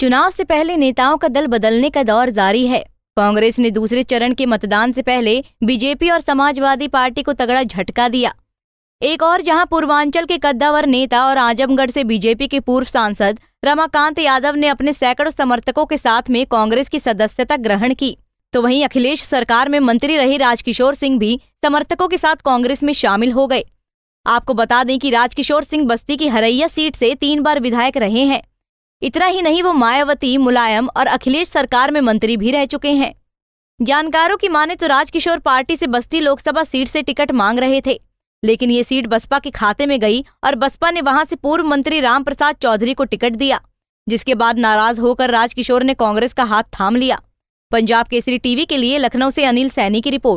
चुनाव से पहले नेताओं का दल बदलने का दौर जारी है कांग्रेस ने दूसरे चरण के मतदान से पहले बीजेपी और समाजवादी पार्टी को तगड़ा झटका दिया एक और जहां पूर्वांचल के कद्दावर नेता और आजमगढ़ से बीजेपी के पूर्व सांसद रमाकांत यादव ने अपने सैकड़ों समर्थकों के साथ में कांग्रेस की सदस्यता ग्रहण की तो वहीं अखिलेश सरकार में मंत्री रहे राजकिशोर सिंह भी समर्थकों के साथ कांग्रेस में शामिल हो गए आपको बता दें कि राजकिशोर सिंह बस्ती की हरैया सीट से तीन बार विधायक रहे हैं इतना ही नहीं वो मायावती मुलायम और अखिलेश सरकार में मंत्री भी रह चुके हैं जानकारों की माने तो राजकिशोर पार्टी से बस्ती लोकसभा सीट से टिकट मांग रहे थे लेकिन ये सीट बसपा के खाते में गई और बसपा ने वहां से पूर्व मंत्री राम प्रसाद चौधरी को टिकट दिया जिसके बाद नाराज होकर राजकिशोर ने कांग्रेस का हाथ थाम लिया पंजाब केसरी टीवी के लिए लखनऊ से अनिल सैनी की रिपोर्ट